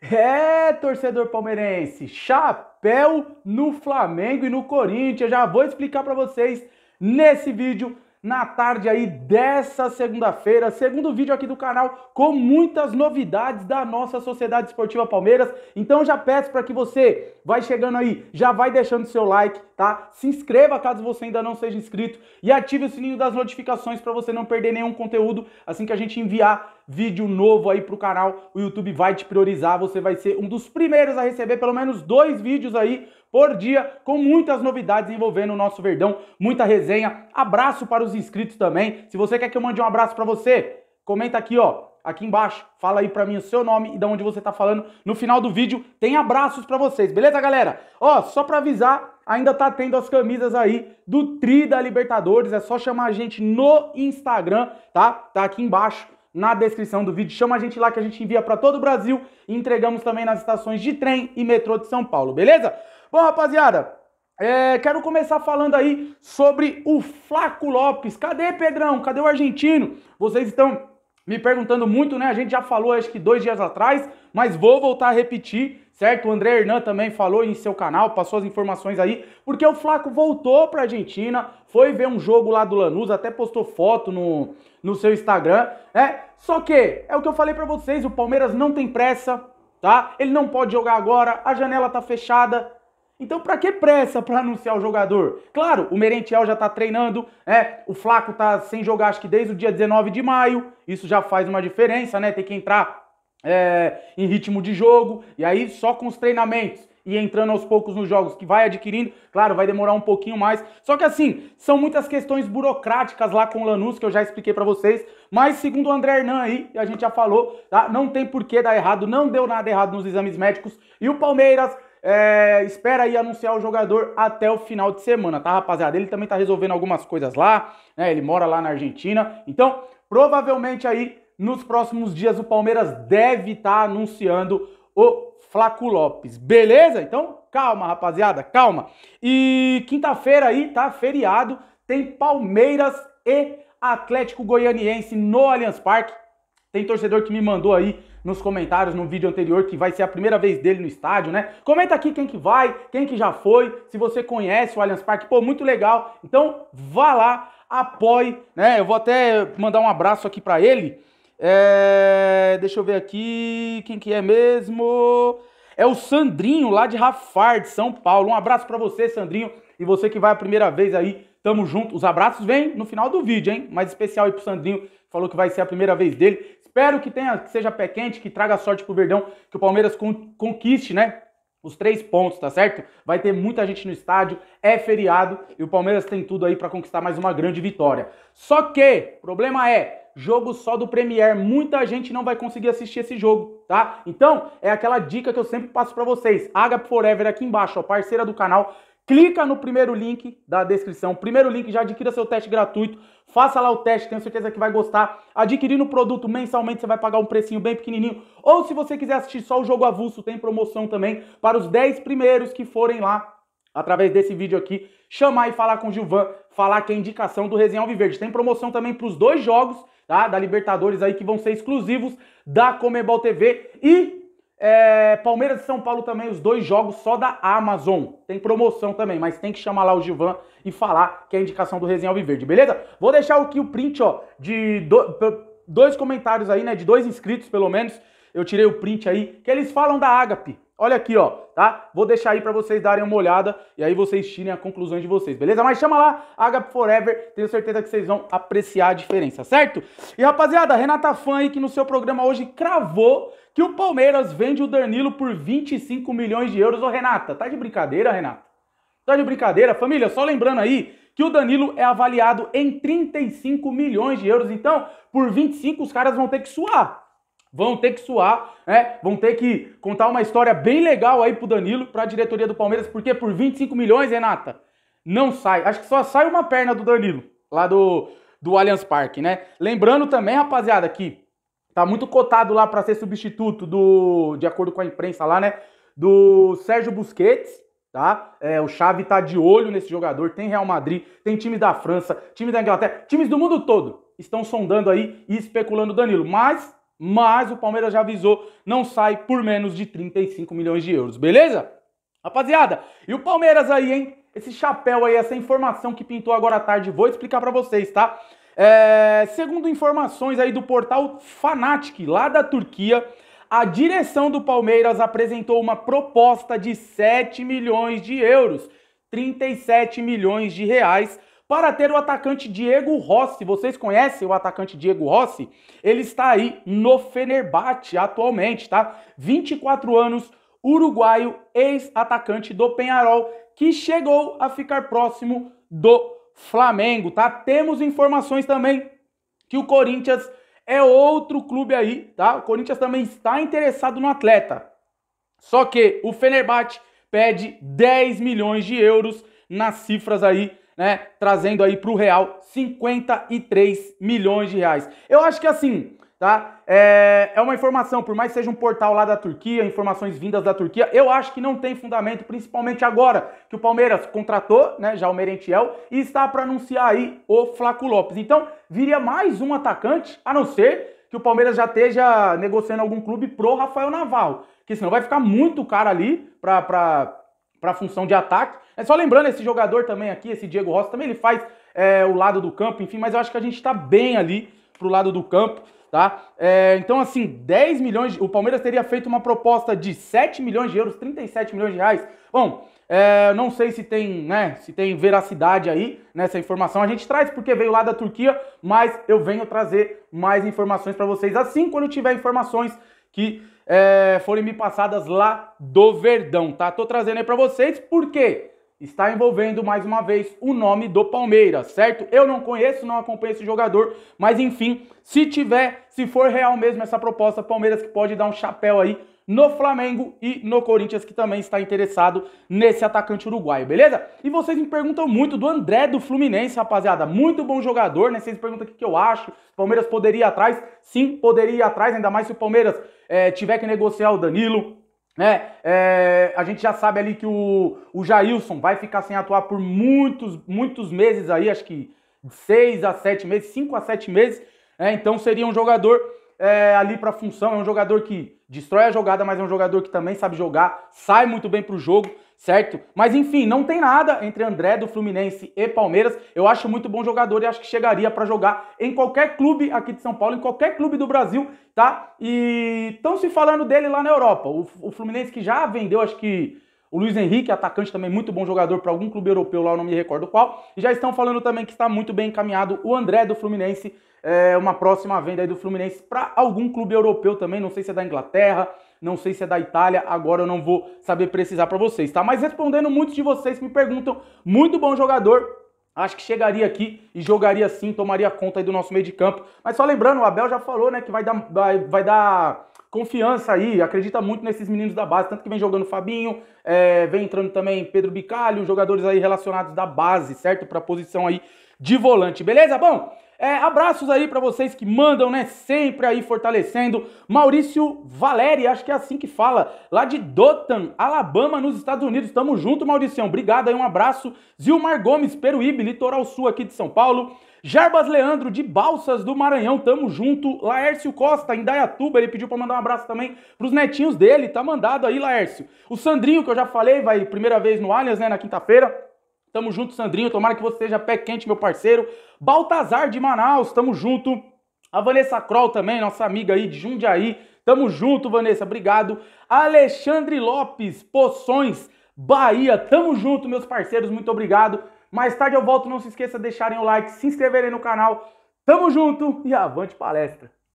É, torcedor palmeirense, chapéu no Flamengo e no Corinthians. Já vou explicar para vocês nesse vídeo na tarde aí dessa segunda-feira, segundo vídeo aqui do canal com muitas novidades da nossa Sociedade Esportiva Palmeiras. Então já peço para que você vai chegando aí, já vai deixando seu like, tá? Se inscreva caso você ainda não seja inscrito e ative o sininho das notificações para você não perder nenhum conteúdo assim que a gente enviar vídeo novo aí pro canal, o YouTube vai te priorizar, você vai ser um dos primeiros a receber pelo menos dois vídeos aí por dia, com muitas novidades envolvendo o nosso Verdão, muita resenha. Abraço para os inscritos também. Se você quer que eu mande um abraço para você, comenta aqui, ó, aqui embaixo. Fala aí para mim o seu nome e de onde você tá falando. No final do vídeo tem abraços para vocês, beleza, galera? Ó, só para avisar, ainda tá tendo as camisas aí do Tri da Libertadores. É só chamar a gente no Instagram, tá? Tá aqui embaixo na descrição do vídeo. Chama a gente lá que a gente envia para todo o Brasil entregamos também nas estações de trem e metrô de São Paulo, beleza? Bom, rapaziada, é, quero começar falando aí sobre o Flaco Lopes. Cadê, Pedrão? Cadê o argentino? Vocês estão me perguntando muito, né? A gente já falou, acho que dois dias atrás, mas vou voltar a repetir, certo? O André Hernan também falou em seu canal, passou as informações aí, porque o Flaco voltou pra Argentina, foi ver um jogo lá do Lanús, até postou foto no, no seu Instagram, né? Só que, é o que eu falei para vocês, o Palmeiras não tem pressa, tá? Ele não pode jogar agora, a janela tá fechada, então, para que pressa para anunciar o jogador? Claro, o Merentiel já está treinando, né? O Flaco tá sem jogar, acho que desde o dia 19 de maio. Isso já faz uma diferença, né? Tem que entrar é, em ritmo de jogo. E aí, só com os treinamentos e entrando aos poucos nos jogos que vai adquirindo, claro, vai demorar um pouquinho mais. Só que assim, são muitas questões burocráticas lá com o Lanús que eu já expliquei para vocês, mas segundo o André Hernan aí, a gente já falou, tá? Não tem por que dar errado, não deu nada errado nos exames médicos. E o Palmeiras é, espera aí anunciar o jogador até o final de semana, tá, rapaziada? Ele também tá resolvendo algumas coisas lá, né? Ele mora lá na Argentina. Então, provavelmente aí nos próximos dias o Palmeiras deve estar tá anunciando o Flaco Lopes. Beleza? Então, calma, rapaziada, calma. E quinta-feira aí, tá? Feriado, tem Palmeiras e Atlético Goianiense no Allianz Parque. Tem torcedor que me mandou aí nos comentários no vídeo anterior que vai ser a primeira vez dele no estádio, né? Comenta aqui quem que vai, quem que já foi, se você conhece o Allianz Parque, pô, muito legal. Então, vá lá, apoie, né? Eu vou até mandar um abraço aqui para ele. É... Deixa eu ver aqui quem que é mesmo. É o Sandrinho lá de Rafard, São Paulo. Um abraço para você, Sandrinho. E você que vai a primeira vez aí Tamo junto. Os abraços vêm no final do vídeo, hein? Mais especial aí pro Sandrinho, falou que vai ser a primeira vez dele. Espero que tenha, que seja pé quente, que traga sorte pro Verdão, que o Palmeiras con conquiste, né? Os três pontos, tá certo? Vai ter muita gente no estádio, é feriado e o Palmeiras tem tudo aí para conquistar mais uma grande vitória. Só que, problema é, jogo só do Premier, muita gente não vai conseguir assistir esse jogo, tá? Então, é aquela dica que eu sempre passo para vocês. Agap Forever aqui embaixo, ó, parceira do canal, Clica no primeiro link da descrição. Primeiro link, já adquira seu teste gratuito. Faça lá o teste, tenho certeza que vai gostar. Adquirindo o produto mensalmente, você vai pagar um precinho bem pequenininho. Ou se você quiser assistir só o jogo avulso, tem promoção também para os 10 primeiros que forem lá através desse vídeo aqui, chamar e falar com o Gilvan, falar que é indicação do Resenha Alviverde. Tem promoção também para os dois jogos, tá? Da Libertadores aí que vão ser exclusivos da Comebol TV e é, Palmeiras e São Paulo também, os dois jogos só da Amazon. Tem promoção também, mas tem que chamar lá o Givan e falar que é a indicação do Resenha Alviverde, beleza? Vou deixar aqui o print, ó, de do, dois comentários aí, né, de dois inscritos pelo menos. Eu tirei o print aí, que eles falam da Agape. Olha aqui, ó, tá? Vou deixar aí para vocês darem uma olhada e aí vocês tirem a conclusão de vocês, beleza? Mas chama lá, Agape Forever, tenho certeza que vocês vão apreciar a diferença, certo? E rapaziada, Renata Fã aí que no seu programa hoje cravou que o Palmeiras vende o Danilo por 25 milhões de euros. Ô Renata, tá de brincadeira, Renata? Tá de brincadeira? Família, só lembrando aí que o Danilo é avaliado em 35 milhões de euros. Então, por 25 os caras vão ter que suar. Vão ter que suar, né? Vão ter que contar uma história bem legal aí pro Danilo, pra diretoria do Palmeiras, porque por 25 milhões, Renata, não sai. Acho que só sai uma perna do Danilo, lá do, do Allianz Parque, né? Lembrando também, rapaziada, que Tá muito cotado lá para ser substituto do, de acordo com a imprensa lá, né? Do Sérgio Busquets, tá? É, o Xavi tá de olho nesse jogador. Tem Real Madrid, tem time da França, time da Inglaterra, times do mundo todo estão sondando aí e especulando o Danilo. Mas, mas o Palmeiras já avisou, não sai por menos de 35 milhões de euros, beleza? Rapaziada, e o Palmeiras aí, hein? Esse chapéu aí, essa informação que pintou agora à tarde, vou explicar para vocês, tá? É, segundo informações aí do portal Fanatic, lá da Turquia, a direção do Palmeiras apresentou uma proposta de 7 milhões de euros, 37 milhões de reais, para ter o atacante Diego Rossi. Vocês conhecem o atacante Diego Rossi? Ele está aí no Fenerbahçe atualmente, tá? 24 anos, uruguaio, ex-atacante do Penharol, que chegou a ficar próximo do Flamengo, tá? Temos informações também que o Corinthians é outro clube aí, tá? O Corinthians também está interessado no atleta. Só que o Fenerbahçe pede 10 milhões de euros nas cifras aí, né? Trazendo aí para o Real 53 milhões de reais. Eu acho que assim, tá? É, é uma informação, por mais que seja um portal lá da Turquia, informações vindas da Turquia, eu acho que não tem fundamento, principalmente agora que o Palmeiras contratou, né, já o Merentiel, e está para anunciar aí o Flaco Lopes. Então, viria mais um atacante, a não ser que o Palmeiras já esteja negociando algum clube pro Rafael Navarro, que senão vai ficar muito caro ali para pra, para função de ataque. É só lembrando esse jogador também aqui, esse Diego Rossi, também ele faz é, o lado do campo, enfim, mas eu acho que a gente está bem ali pro lado do campo tá? É, então, assim, 10 milhões, de, o Palmeiras teria feito uma proposta de 7 milhões de euros, 37 milhões de reais. Bom, é, não sei se tem, né, se tem veracidade aí nessa né, informação. A gente traz porque veio lá da Turquia, mas eu venho trazer mais informações para vocês assim quando tiver informações que é, forem me passadas lá do Verdão, tá? Tô trazendo aí para vocês por quê está envolvendo mais uma vez o nome do Palmeiras, certo? Eu não conheço, não acompanho esse jogador, mas enfim, se tiver, se for real mesmo essa proposta, Palmeiras que pode dar um chapéu aí no Flamengo e no Corinthians que também está interessado nesse atacante uruguaio, beleza? E vocês me perguntam muito do André do Fluminense, rapaziada, muito bom jogador, né? Vocês perguntam o que eu acho, Palmeiras poderia ir atrás? Sim, poderia ir atrás, ainda mais se o Palmeiras é, tiver que negociar o Danilo, né? É, a gente já sabe ali que o, o Jailson vai ficar sem atuar por muitos, muitos meses aí, acho que seis a sete meses, cinco a sete meses. Né? Então seria um jogador é, ali para função, é um jogador que destrói a jogada, mas é um jogador que também sabe jogar, sai muito bem para o jogo certo? Mas enfim, não tem nada entre André do Fluminense e Palmeiras. Eu acho muito bom jogador e acho que chegaria para jogar em qualquer clube aqui de São Paulo, em qualquer clube do Brasil, tá? E estão se falando dele lá na Europa. O, o, Fluminense que já vendeu, acho que o Luiz Henrique, atacante também muito bom jogador para algum clube europeu lá, eu não me recordo qual. E já estão falando também que está muito bem encaminhado o André do Fluminense. É, uma próxima venda aí do Fluminense para algum clube europeu também, não sei se é da Inglaterra, não sei se é da Itália, agora eu não vou saber precisar para vocês, tá? Mas respondendo, muitos de vocês me perguntam, muito bom jogador, Acho que chegaria aqui e jogaria sim, tomaria conta aí do nosso meio de campo. Mas só lembrando, o Abel já falou, né, que vai dar, vai, vai dar confiança aí, acredita muito nesses meninos da base, tanto que vem jogando o Fabinho, é, vem entrando também Pedro Bicalho, jogadores aí relacionados da base, certo? Para a posição aí de volante, beleza? Bom, é, abraços aí para vocês que mandam, né? Sempre aí fortalecendo. Maurício Valério acho que é assim que fala, lá de Dotan, Alabama, nos Estados Unidos. Tamo junto, Mauricião. Obrigado aí, um abraço. Zilmar Gomes, Peruíbe, Litoral Sul aqui de São Paulo. Jarbas Leandro, de Balsas do Maranhão, tamo junto. Laércio Costa, em Dayatuba, ele pediu para mandar um abraço também pros netinhos dele, tá mandado aí, Laércio. O Sandrinho, que eu já já falei, vai primeira vez no Allianz, né, na quinta-feira. Tamo junto, Sandrinho. Tomara que você esteja pé quente, meu parceiro. Baltazar de Manaus, tamo junto. A Vanessa Kroll também, nossa amiga aí de Jundiaí. Tamo junto, Vanessa, obrigado. Alexandre Lopes, Poções, Bahia. Tamo junto, meus parceiros, muito obrigado. Mais tarde eu volto, não se esqueça de deixarem o like, se inscreverem no canal. Tamo junto e avante palestra!